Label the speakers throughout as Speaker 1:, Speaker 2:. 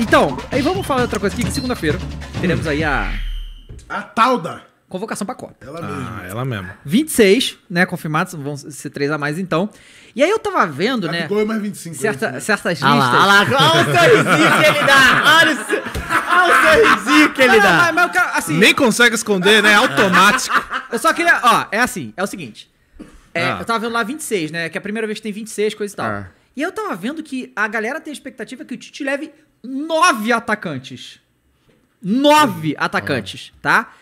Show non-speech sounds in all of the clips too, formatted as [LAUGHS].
Speaker 1: Então, aí vamos falar outra coisa aqui, que segunda-feira teremos aí a... A Talda! Convocação pra Copa. Ela mesma. Ah, ela mesma. 26, né, confirmados, vão ser três a mais então. E aí eu tava vendo, né... Gol mais 25. É certa, né? Certas ah listas... Olha lá, ah lá, olha o sorrisinho que ele
Speaker 2: dá! Olha
Speaker 1: o, olha o sorrisinho que ele dá! Não, mas, mas cara, assim, Nem consegue esconder, né? É automático. [LAUGHS] eu só queria... Ó, é assim, é o seguinte. É, ah. Eu tava vendo lá 26, né? Que é a primeira vez que tem 26, coisa e tal. Ah. E eu tava vendo que a galera tem a expectativa que o Tite leve nove atacantes. Nove atacantes, tá?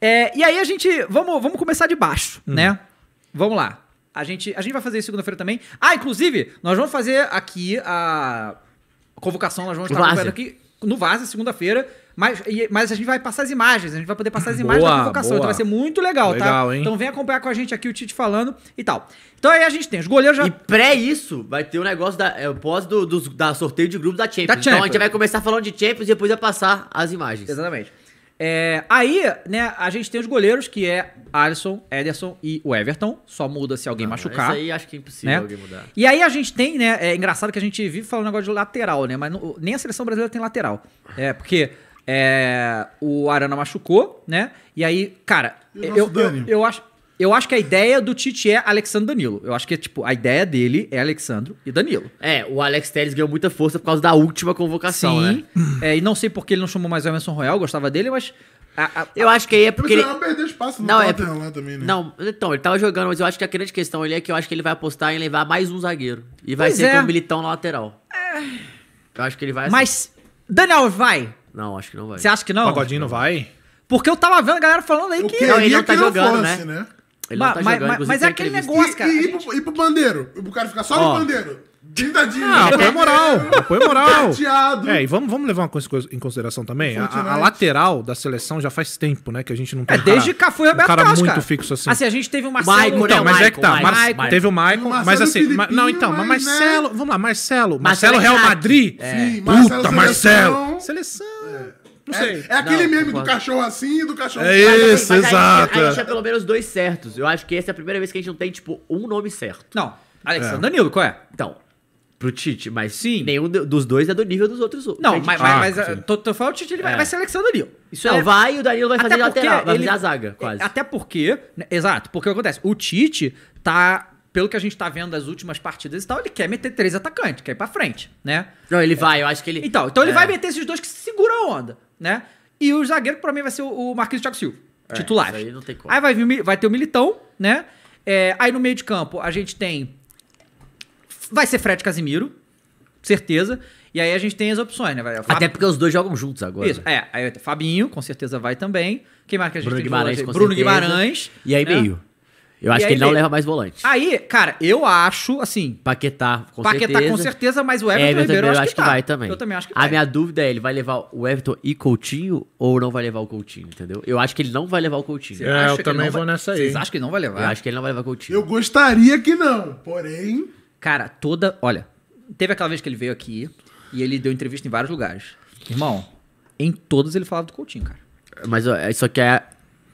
Speaker 1: É, e aí a gente. Vamos, vamos começar de baixo, hum. né? Vamos lá. A gente, a gente vai fazer isso segunda-feira também. Ah, inclusive, nós vamos fazer aqui a convocação, nós vamos estar aqui no Vaza, é segunda-feira. Mas, mas a gente vai passar as imagens, a gente vai poder passar as imagens boa, da convocação. Então boa. Então vai ser muito legal, tá? legal tá? Hein? Então vem acompanhar com a gente aqui o Tite falando e tal.
Speaker 2: Então aí a gente tem os goleiros já. E pré isso, vai ter o um negócio da é, pós do, do, da sorteio de grupos da Champions. da Champions. Então a gente vai começar falando de Champions e depois vai passar as imagens. Exatamente. É, aí,
Speaker 1: né, a gente tem os goleiros, que é Alisson, Ederson e o Everton. Só muda se alguém ah, machucar. Isso aí acho que é impossível né? alguém mudar. E aí a gente tem, né? É engraçado que a gente vive falando negócio de lateral, né? Mas não, nem a seleção brasileira tem lateral. É, porque é, o Arana machucou, né? E aí, cara, eu, eu, eu acho. Eu acho que a ideia do Tite é Alexandre Danilo. Eu acho que, tipo, a ideia dele é Alexandre e Danilo. É, o Alex Telles ganhou muita força por causa da última convocação, Sim. né? É, e não sei por que ele não chamou mais o Emerson Royal, gostava dele, mas... A, a, eu
Speaker 2: acho que aí é porque ele... ele... perdeu espaço no não, é... lá também, né? Não, então, ele tava jogando, mas eu acho que a grande questão ali é que eu acho que ele vai apostar em levar mais um zagueiro. E vai pois ser é. com o Militão na lateral. É... Eu acho que ele vai... Mas, assim. Daniel, vai? Não, acho que não vai. Você acha que não? O Pagodinho não vai? Porque eu tava vendo a galera falando aí eu que... Não, ele não tá jogando, fosse, né?
Speaker 1: né? Ele mas, não tá jogando, mas, mas é aquele negócio,
Speaker 2: cara. E, e, gente... pro, e, pro, bandeiro. Pro cara ficar só no bandeiro. 30 Ah, Não, [LAUGHS] apoio moral.
Speaker 1: apoio moral. É, e vamos, vamos levar uma coisa em consideração também. A, a, lateral da seleção já faz tempo, né? Que a gente não tem. É, um cara, desde Cafu e Roberto um cara Carlos, muito cara. fixo assim. Assim, a gente teve o então, é Marcelo. Michael, então, né? mas Michael, é que tá. Michael, Mar Michael. Teve o Michael, mas assim. Ma não, então, mas né? Marcelo. Né? Vamos lá, Marcelo. Marcelo, Marcelo é Real Madrid. É. Sim, Puta, Marcelo.
Speaker 2: Seleção. seleção. Não sei. É, é aquele Não, meme do cachorro assim e do cachorro É assim. isso, mas exato. A gente tinha é pelo menos dois certos. Eu acho que essa é a primeira vez que a gente não tem, tipo, um nome certo. Não. Alexandre é. Danilo, qual é? Então, Pro Tite, mas sim. nenhum dos dois é do nível dos outros. Não, mas, mas, ah, mas sim. É, eu tô, tô falando o Tite, ele vai- É. vai ser Alexandre Danilo. Isso Não, é vai e o Danilo vai fazer de lateral, vai fazer a zaga,
Speaker 1: quase. Até porque, né, exato, porque o que acontece? O Tite tá pelo que a gente tá vendo das últimas partidas e tal, ele quer meter três atacantes, quer ir pra frente, né? Não, ele vai, eu
Speaker 2: acho que ele. Então, então ele é. vai
Speaker 1: meter esses dois que segura a onda, né? E o zagueiro, pra mim, vai ser o Marquinhos Thiago
Speaker 2: Silva, é, titular. Aí, aí
Speaker 1: vai, vir, vai ter o Militão, né? É, aí no meio de campo a gente tem. Vai ser Fred Casimiro, certeza. E aí a gente tem as opções, né? Fab... Até porque
Speaker 2: os dois jogam juntos agora. Isso,
Speaker 1: é. Aí Fabinho, com certeza vai também. Quem mais que a gente Bruno tem? Guimarães, Bruno certeza. Guimarães. E aí né? meio. Eu acho que ele não leva mais volante. Aí,
Speaker 2: cara, eu acho, assim. Paquetá, com Paquetá, certeza. com certeza, mas o Everton, Everton Ribeiro, eu acho que, que tá. vai também. Eu também acho que a vai. Tá. A minha dúvida é: ele vai levar o Everton e Coutinho ou não vai levar o Coutinho, entendeu? Eu acho que ele não vai levar o Coutinho. É, eu também vou vai... nessa aí. Vocês acham que ele não vai levar? Eu acho que ele não vai levar o Coutinho. Eu gostaria que não, porém. Cara, toda. Olha, teve aquela vez que ele veio aqui e ele deu entrevista em vários lugares. Irmão, em todos ele falava do Coutinho, cara. Mas isso aqui é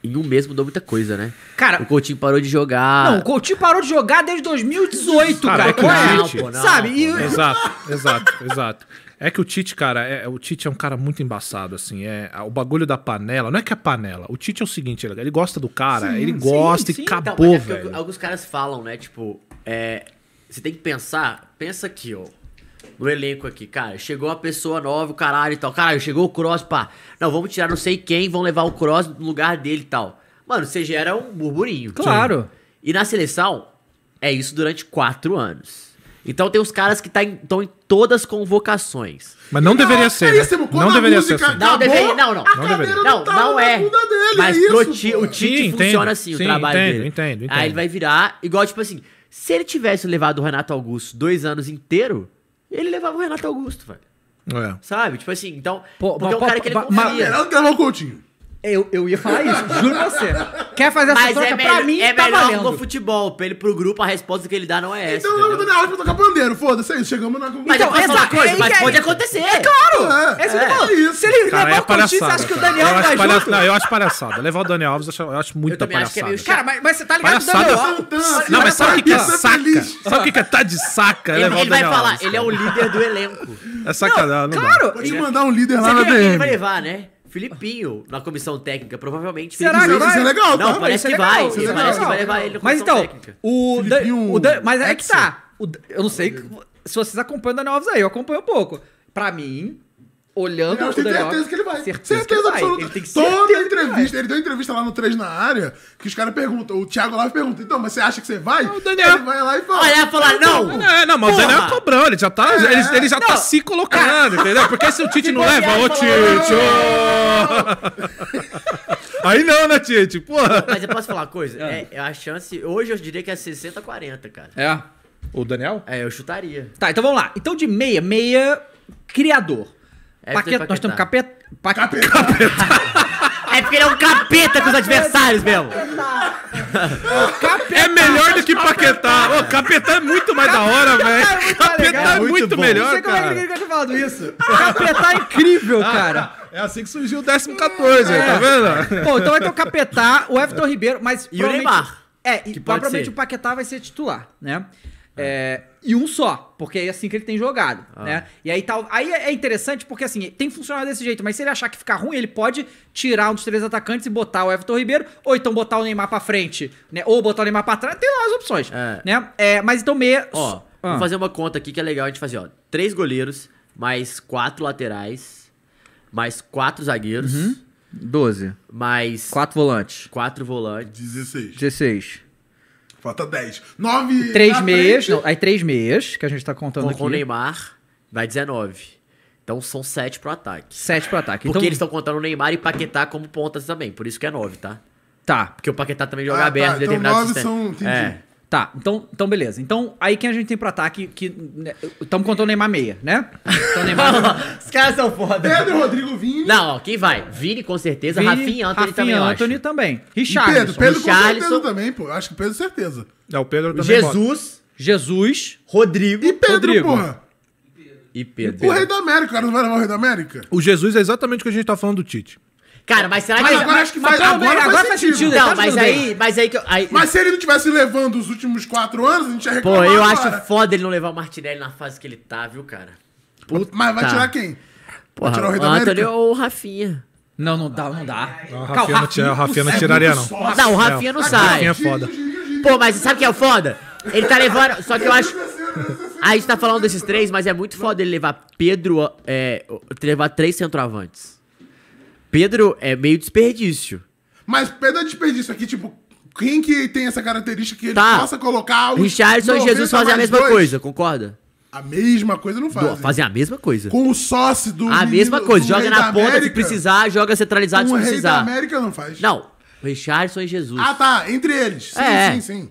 Speaker 2: em um mês mudou muita coisa, né? Cara, o Coutinho parou de jogar. Não, o
Speaker 1: Coutinho parou de jogar desde 2018, cara. Ah, cara. É que não, Tite, não, sabe? Exato,
Speaker 2: exato, exato. É que
Speaker 1: o Tite, cara, é, o Tite é um cara muito embaçado, assim. É, o bagulho da panela, não é que é panela. O Tite é o seguinte, ele, ele gosta do cara, sim, ele gosta sim, e sim. acabou, então, é velho.
Speaker 2: Alguns caras falam, né? Tipo, é, você tem que pensar, pensa aqui, ó no elenco aqui, cara. Chegou a pessoa nova, o caralho e tal. Caralho, chegou o Cross, pá. Não, vamos tirar não sei quem, vão levar o Cross no lugar dele e tal. Mano, você gera um burburinho. Claro. E na seleção, é isso durante quatro anos. Então tem os caras que estão tá em, em, todas as convocações.
Speaker 1: Mas não, não deveria é ser. né? Não deveria ser. Assim. Não deveria, não,
Speaker 2: não. Não deveria. Não, não tá é. Dele, mas é isso, ti, o Tite sim, funciona entendo, assim, sim, o trabalho entendo, dele. Entendo, entendo. Aí ele vai virar igual tipo assim, se ele tivesse levado o Renato Augusto dois anos inteiro, ele levava o Renato Augusto, velho. É. Sabe? Tipo assim, então. Pô, porque é um cara que ele confia. Mas, Coutinho. Eu, eu ia falar
Speaker 1: isso, juro pra você. Quer fazer essa Mas troca é pra mim, é tá melhor valendo. no
Speaker 2: futebol. Pra ele, pro grupo, a resposta que ele dá não é essa. Então eu não dou aula pra tocar bandeiro. foda-se, aí, é Chegamos na conclusão. Mas, eu posso então, falar coisa, é mas pode acontecer. É claro! É, isso. É. é. isso. Se ele cara, levar é o Coutinho, você acha que o Daniel cara. vai palha... Não, eu acho palhaçada.
Speaker 1: Levar o Daniel Alves, eu acho, eu acho muita eu palhaçada. Acho meio...
Speaker 2: Cara, mas, mas, você tá ligado palhaçada. Daniel Alves? Não, mas sabe o que, é saca? Sabe
Speaker 1: o que, é tá de saca levar o Daniel Ele vai falar,
Speaker 2: ele é o líder do elenco.
Speaker 1: É sacanagem. Claro! te mandar
Speaker 2: um líder lá na DM. Ele vai levar, né? Filipinho na comissão técnica, provavelmente. Será que vai? Isso é legal, tá? Não, parece é que legal, vai. Isso é legal, parece que vai levar ele na comissão
Speaker 1: mas, então, O, Dan, o mas é que tá. O, eu não sei se vocês acompanham o Daniel Alves aí, eu acompanho um pouco. Pra mim, olhando o Daniel. certeza que ele
Speaker 2: vai. Certeza, certeza absoluta. Ele tem Toda entrevista, ele, deu entrevista lá no 3 na área, que os caras perguntam, o Thiago lá pergunta, então, mas você acha que você vai? O Daniel ele vai lá e fala. Olha, falar, então, não. Não, é, não mas Porra. o Daniel é
Speaker 1: cobrão, ele já tá, é. ele, ele já tá não. tá se colocando, entendeu? Porque se o [LAUGHS] Tite não leva, ô Tite!
Speaker 2: Aí não, né, Tite? Porra. Mas eu posso falar uma coisa? [LAUGHS] É. é a chance. Hoje eu diria que é 60-40, cara.
Speaker 1: É. O Daniel? É, eu
Speaker 2: chutaria.
Speaker 1: Tá, então vamos lá. Então de meia, meia criador. É nós temos capeta. Pa... Capeta. capeta. [LAUGHS] é porque ele é um capeta com os adversários mesmo. é melhor do que paquetar. Ô, capeta é muito mais da hora, velho. Capeta é, é muito, muito melhor, Você cara. Não sei
Speaker 2: como é que ele falando isso.
Speaker 1: Capeta é incrível, cara. [LAUGHS] É assim que surgiu o 14, é. tá vendo? Bom, então vai ter o Capetá, o Everton Ribeiro, mas. E o Neymar. É, e provavelmente ser. o Paquetá vai ser titular, né? É, e um só, porque é assim que ele tem jogado, ah. né? E aí tal, aí é interessante porque assim, tem que funcionar desse jeito, mas se ele achar que ficar ruim, ele pode tirar um dos três atacantes e botar o Everton Ribeiro, ou então botar o Neymar para frente, né? Ou botar o Neymar para trás, tem lá as opções, é. né? É, mas então meia Ó, ah. vou
Speaker 2: fazer uma conta aqui que é legal a gente fazer, ó. Três goleiros, mais quatro laterais, mais quatro zagueiros. Uhum. 12. Mais. 4 volantes. 4 volantes. 16. 16. Falta 10. 9. 3 meias. Não, aí 3 meias, que a gente tá contando com, aqui. Com o Neymar, vai 19. Então são 7 pro ataque. 7 pro ataque. Porque então... eles estão contando o Neymar e Paquetá como pontas também. Por isso que é 9, tá? Tá. Porque o Paquetá também joga ah, aberto tá. em determinado então, sistema. São... Entendi. É. Tá, então, então
Speaker 1: beleza. Então, aí quem a gente tem pro ataque que. Estamos né, contando o Neymar meia, né? Então, Neymar...
Speaker 2: [LAUGHS] Os caras são foda. Pedro, Rodrigo, Vini. Não, quem vai? Vini, com certeza. Vini, Rafinha, Anthony Rafinha, também. Anthony também. Richard. Pedro, Pedro com certeza também, pô. Acho que Pedro, certeza. É,
Speaker 1: o Pedro também. Jesus. Bota. Jesus. Rodrigo. E Pedro, Rodrigo. porra. E Pedro. E Pedro. O Rei
Speaker 2: da América, cara, não vai levar o Rei da América?
Speaker 1: O Jesus é exatamente o que a gente tá falando do Tite.
Speaker 2: Cara, mas será mas que. Agora acho que vai faz, mas, agora, agora faz sentido. sentido. Tá não, mas aí, mas aí que eu, aí... Mas se ele não tivesse levando os últimos quatro anos, a gente ia reclamar. Pô, eu agora. acho foda ele não levar o Martinelli na fase que ele tá, viu, cara? Puta. Mas vai tá. tirar quem? Porra, vai tirar o Rei da América? ou o Rafinha. Não, não dá, não dá. Não, o Rafinha, Calma, não, tira, o Rafinha não é tiraria, não. Não, o Rafinha não, sai. O Rafinha é foda. Pô, mas sabe o que é o foda? Ele tá levando. Só que eu acho. A gente tá falando desses três, mas é muito foda ele levar Pedro. É, levar três centroavantes. Pedro é meio desperdício. Mas Pedro é desperdício aqui, tipo, quem que tem essa característica que ele tá. possa colocar o. Richarlison e Jesus fazem a mesma dois? coisa, concorda? A mesma coisa não fazem. fazem a mesma coisa. Com o sócio do. a menino- mesma coisa. Joga na ponta se precisar, joga Com centralizado o se rei da América não faz. Não, Richarlison e Jesus. Ah, tá. Entre eles. Sim, É. sim, sim.